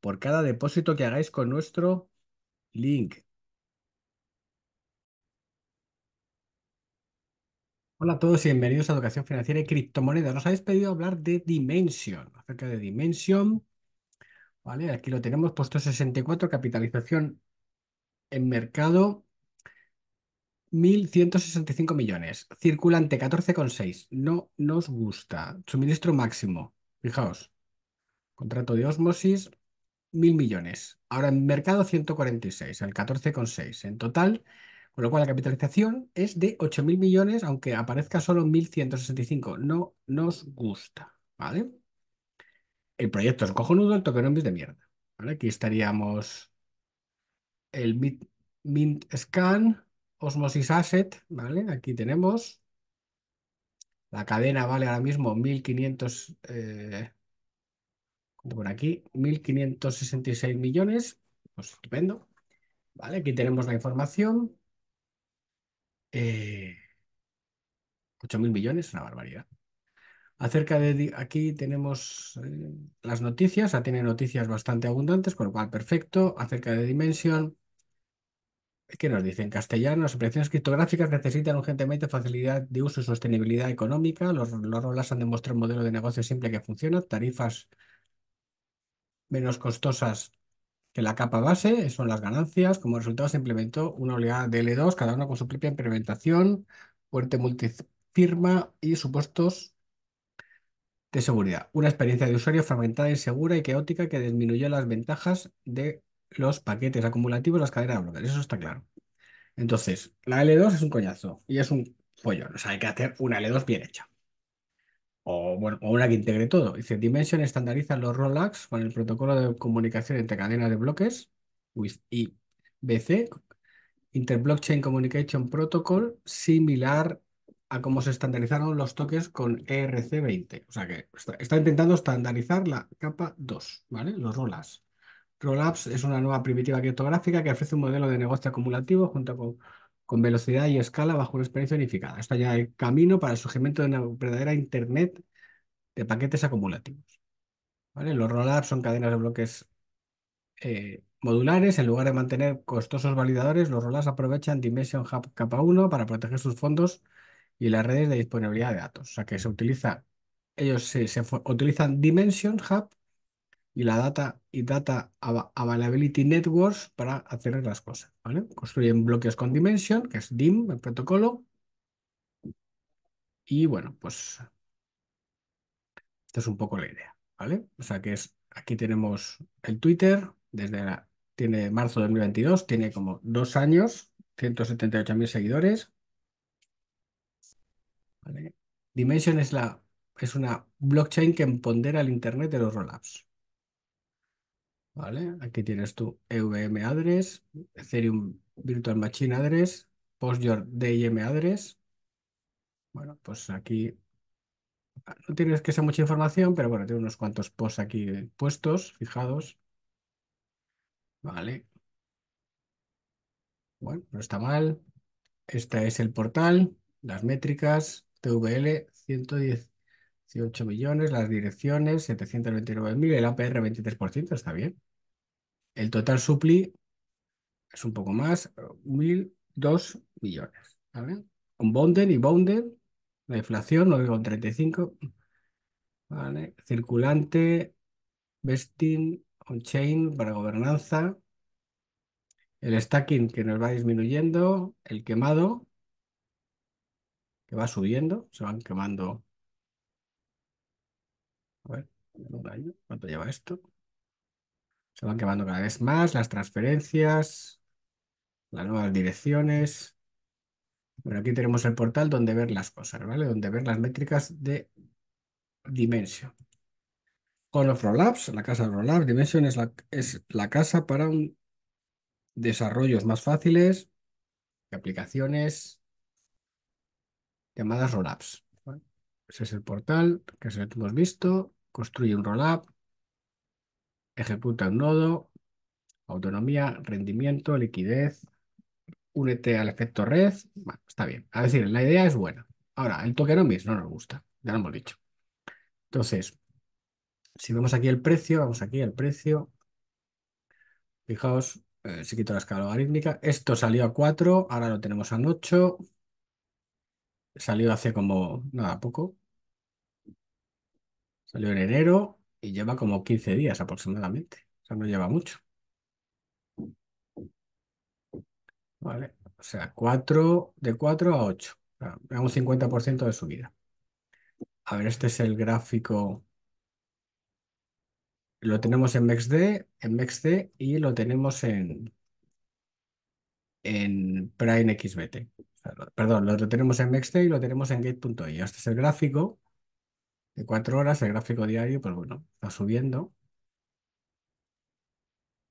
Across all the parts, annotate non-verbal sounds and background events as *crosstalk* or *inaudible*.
por cada depósito que hagáis con nuestro link. Hola a todos y bienvenidos a Educación Financiera y Criptomonedas. Nos habéis pedido hablar de Dimension, acerca de Dimension. Vale, aquí lo tenemos, puesto 64, capitalización en mercado 1.165 millones, circulante 14,6, no nos gusta, suministro máximo, fijaos, contrato de osmosis, mil millones. Ahora en mercado 146, el 14,6 en total, con lo cual la capitalización es de 8 mil millones, aunque aparezca solo 1.165. No nos gusta, ¿vale? El proyecto es cojonudo, el es de mierda. Aquí estaríamos el Mint, Scan, Osmosis Asset, ¿vale? Aquí tenemos la cadena vale ahora mismo 1500, eh, por aquí, 1.566 millones, pues estupendo. Vale, aquí tenemos la información. 8.000 eh, millones, una barbaridad. Acerca de aquí tenemos eh, las noticias, ya ah, tiene noticias bastante abundantes, con lo cual perfecto. Acerca de Dimension, ¿qué nos dice en castellano? Las operaciones criptográficas necesitan urgentemente facilidad de uso y sostenibilidad económica. Los, los han demostrado un modelo de negocio simple que funciona, tarifas menos costosas que la capa base, eh, son las ganancias. Como resultado se implementó una oleada de L2, cada una con su propia implementación, fuerte multifirma y supuestos de seguridad. Una experiencia de usuario fragmentada, insegura y caótica que disminuyó las ventajas de los paquetes acumulativos, las cadenas de bloques. Eso está claro. Entonces, la L2 es un coñazo y es un pollo, O sea, hay que hacer una L2 bien hecha o, bueno, una que integre todo. Dice, Dimension estandariza los rollups con el protocolo de comunicación entre cadenas de bloques with IBC, Interblockchain Communication Protocol, similar a cómo se estandarizaron los toques con ERC20. O sea que está, intentando estandarizar la capa 2, ¿vale? Los rollups Rollups es una nueva primitiva criptográfica que ofrece un modelo de negocio acumulativo junto con con velocidad y escala bajo una experiencia unificada. Esto ya el camino para el surgimiento de una verdadera Internet de paquetes acumulativos. Los rollups son cadenas de bloques eh, modulares. En lugar de mantener costosos validadores, los rollups aprovechan Dimension Hub K1 para proteger sus fondos y las redes de disponibilidad de datos. O sea que se utiliza, ellos se utilizan Dimension Hub y la Data y Data Availability Networks para hacer las cosas. Construyen bloques con Dimension, que es DIM, el protocolo. Y bueno, pues esta es un poco la idea. ¿vale? O sea que es, aquí tenemos el Twitter, desde tiene marzo de 2022, tiene como dos años, 178.000 seguidores. Dimension es, la, es una blockchain que empodera el Internet de los rollups. ¿vale? Aquí tienes tu EVM address, Ethereum Virtual Machine address, post your DIM address. Bueno, pues aquí no tienes que ser mucha información, pero bueno, tengo unos cuantos posts aquí puestos, fijados. Vale. Bueno, no está mal. Este es el portal, las métricas, TVL, 118 millones, las direcciones, 729.000, el APR 23%, está bien. El total supli es un poco más, 1.002 millones. ¿vale? Con bonded y bonded, la inflación 9,35. ¿vale? Circulante, vesting, on-chain para gobernanza. El stacking que nos va disminuyendo, el quemado que va subiendo, se van quemando. A ver, ¿cuánto lleva esto? Se van quemando cada vez más las transferencias, las nuevas direcciones. Bueno, aquí tenemos el portal donde ver las cosas, ¿vale? Donde ver las métricas de Dimension. Con of la casa de Rollups, Dimension es la, es la casa para un, desarrollos más fáciles, de aplicaciones llamadas Rollups. Ese es el portal que hemos visto. Construye un Rollup, ejecuta un nodo, autonomía, rendimiento, liquidez, únete al efecto red. Bueno, está bien. A decir, la idea es buena. Ahora, el tokenomics no nos gusta, ya lo hemos dicho. Entonces, si vemos aquí el precio, vamos aquí al precio. Fijaos, eh, si quito la escala logarítmica, esto salió a 4, ahora lo tenemos a 8. Salió hace como nada poco. Salió en enero, y lleva como 15 días aproximadamente. O sea, no lleva mucho. ¿Vale? O sea, 4, de 4 a 8. O un 50% de subida. A ver, este es el gráfico. Lo tenemos en MexD, en MexD y lo tenemos en, en Prime XBT. perdón, lo, tenemos en MexD y lo tenemos en Gate.io. E. Este es el gráfico de cuatro horas, el gráfico diario, pues bueno, está subiendo.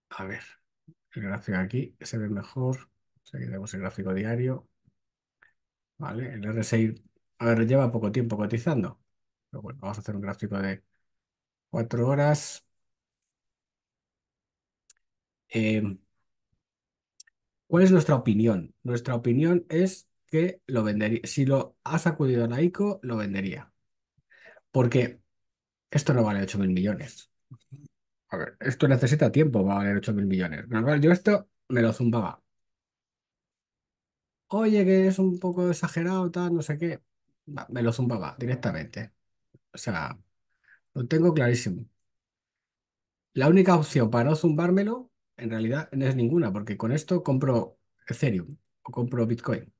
A ver, el gráfico aquí se ve mejor. Aquí tenemos el gráfico diario. Vale, el RSI, a ver, lleva poco tiempo cotizando. Pero bueno, vamos a hacer un gráfico de cuatro horas. Em, ¿Cuál es nuestra opinión? Nuestra opinión es que lo vendería. Si lo ha sacudido la ICO, lo vendería. Porque esto no vale 8.000 millones. A ver, esto necesita tiempo va a valer 8.000 millones. Normal, yo esto me lo zumbaba. Oye, que es un poco exagerado, tal, no sé qué. me lo zumbaba directamente. O sea, lo tengo clarísimo. La única opción para no zumbármelo, en realidad, no es ninguna, porque con esto compro Ethereum o compro Bitcoin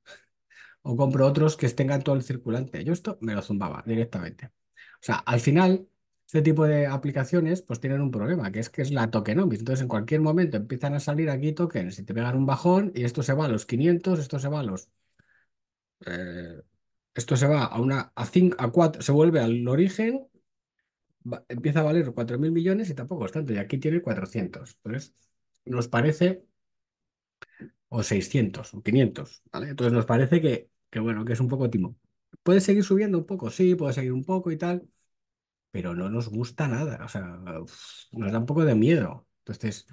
*laughs* o compro otros que tengan todo el circulante. Yo esto me lo zumbaba directamente. O sea, al final, este tipo de aplicaciones pues tienen un problema, que es que es la tokenomics. Entonces, en cualquier momento empiezan a salir aquí tokens y te pegan un bajón y esto se va a los 500, esto se va a los... Eh, esto se va a una a a 4, se vuelve al origen, empieza a valer 4.000 millones y tampoco es tanto, y aquí tiene 400. Entonces, nos parece, o 600, o 500, ¿vale? Entonces nos parece que, que bueno, que es un poco timo. Puede seguir subiendo un poco, sí, puede seguir un poco y tal, pero no nos gusta nada, o sea, nos da un poco de miedo. Entonces,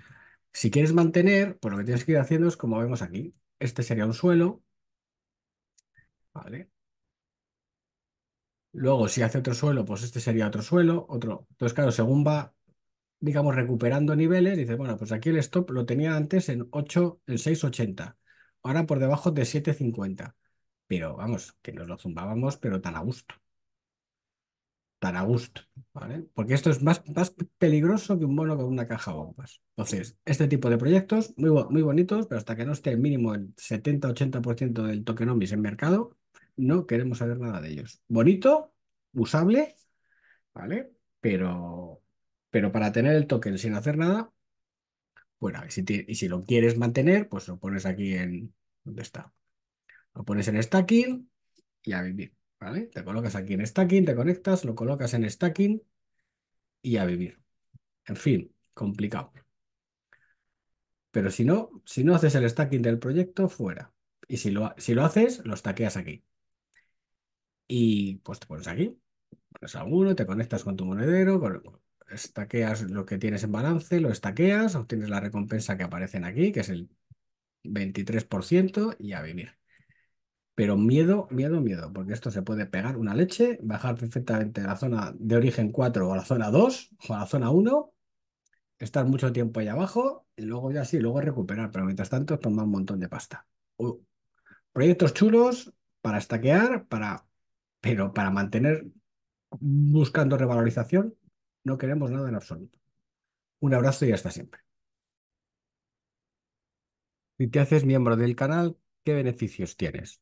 si quieres mantener, pues lo que tienes que ir haciendo es como vemos aquí. Este sería un suelo, ¿vale? Luego, si hace otro suelo, pues este sería otro suelo, otro. Entonces, claro, según va, digamos, recuperando niveles, dice, bueno, pues aquí el stop lo tenía antes en 8, en 6,80, ahora por debajo de 7,50 pero vamos, que nos lo zumbábamos, pero tan a gusto. Tan a gusto, ¿vale? Porque esto es más, más peligroso que un mono con una caja de bombas. Entonces, este tipo de proyectos, muy, muy bonitos, pero hasta que no esté el mínimo el 70-80% del tokenomics en mercado, no queremos saber nada de ellos. Bonito, usable, ¿vale? Pero, pero para tener el token sin hacer nada, bueno, y si, y si lo quieres mantener, pues lo pones aquí en... ¿Dónde está? Lo pones en stacking y a vivir, ¿vale? Te colocas aquí en stacking, te conectas, lo colocas en stacking y a vivir. En fin, complicado. Pero si no, si no haces el stacking del proyecto, fuera. Y si lo, haces, lo stackeas aquí. Y pues te pones aquí, pones alguno, te conectas con tu monedero, stackeas lo que tienes en balance, lo stackeas, obtienes la recompensa que aparecen aquí, que es el 23% y a vivir. Pero miedo, miedo, miedo, porque esto se puede pegar una leche, bajar perfectamente la zona de origen 4 o la zona 2 o la zona 1, estar mucho tiempo ahí abajo y luego ya sí, luego recuperar, pero mientras tanto tomar un montón de pasta. proyectos chulos para estaquear, para, pero para mantener buscando revalorización, no queremos nada en absoluto. Un abrazo y hasta siempre. Si te haces miembro del canal, ¿qué beneficios tienes?